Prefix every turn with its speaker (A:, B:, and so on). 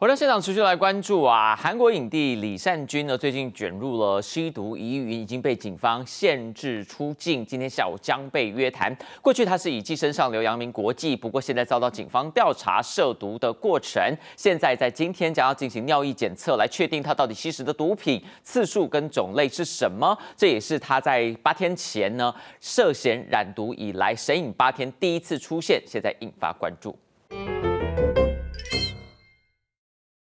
A: 回到现场，持续来关注啊！韩国影帝李善均呢，最近卷入了吸毒疑云，已经被警方限制出境，今天下午将被约谈。过去他是以寄生上流阳明国际，不过现在遭到警方调查涉毒的过程。现在在今天将要进行尿液检测，来确定他到底吸食的毒品次数跟种类是什么。这也是他在八天前呢涉嫌染毒以来，神隐八天第一次出现，现在引发关注。